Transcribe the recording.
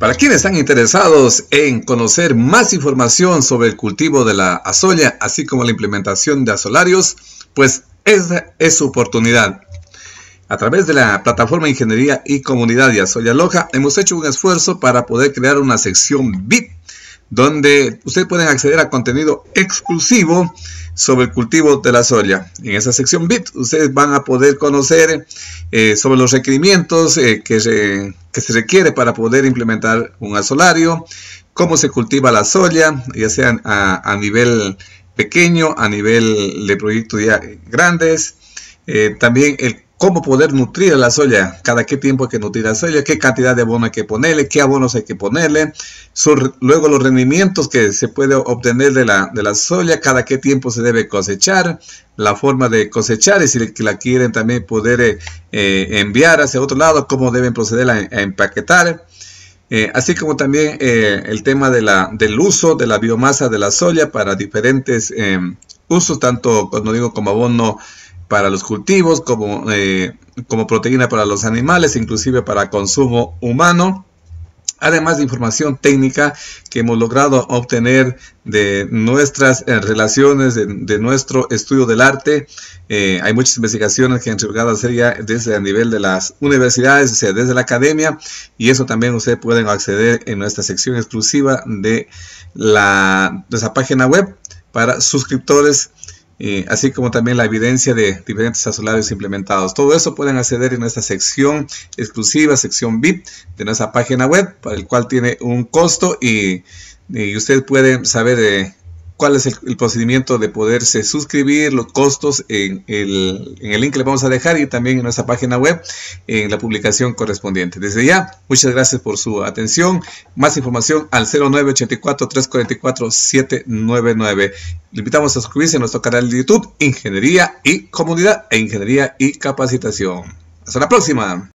Para quienes están interesados en conocer más información sobre el cultivo de la azolla, así como la implementación de azolarios, pues esta es su oportunidad. A través de la plataforma Ingeniería y Comunidad de Azolla Loja, hemos hecho un esfuerzo para poder crear una sección VIP donde ustedes pueden acceder a contenido exclusivo sobre el cultivo de la soya. En esa sección BIT ustedes van a poder conocer eh, sobre los requerimientos eh, que, se, requiere para poder implementar un asolario, cómo se cultiva la soya, ya sea a, nivel pequeño, a nivel de proyectos ya grandes, eh, también el cómo poder nutrir a la soya, cada qué tiempo hay que nutrir la soya, qué cantidad de abono hay que ponerle, qué abonos hay que ponerle, luego los rendimientos que se puede obtener de la, de la soya, cada qué tiempo se debe cosechar, la forma de cosechar y si la quieren también poder eh, eh, enviar hacia otro lado, cómo deben proceder a, empaquetar. Eh, así como también el tema del uso de la biomasa de la soya para diferentes usos, tanto, cuando digo, como abono para los cultivos, como, eh, como proteína para los animales, inclusive para consumo humano. Además de información técnica que hemos logrado obtener de nuestras eh, relaciones, de, nuestro estudio del arte. Eh, hay muchas investigaciones que han ya desde el nivel de las universidades, o sea, desde la academia, y eso también ustedes pueden acceder en nuestra sección exclusiva de, la, de página web para suscriptores eh, así como también la evidencia de diferentes asolados implementados. Todo eso pueden acceder en nuestra sección exclusiva, sección VIP de nuestra página web, para el cual tiene un costo y, usted puede saber de... Eh, cuál es el, procedimiento de poderse suscribir, los costos en el, en el link que le vamos a dejar y también en nuestra página web en la publicación correspondiente. Desde ya, muchas gracias por su atención. Más información al 0984-344-799. Le invitamos a suscribirse a nuestro canal de YouTube Ingeniería y Comunidad e Ingeniería y Capacitación. Hasta la próxima.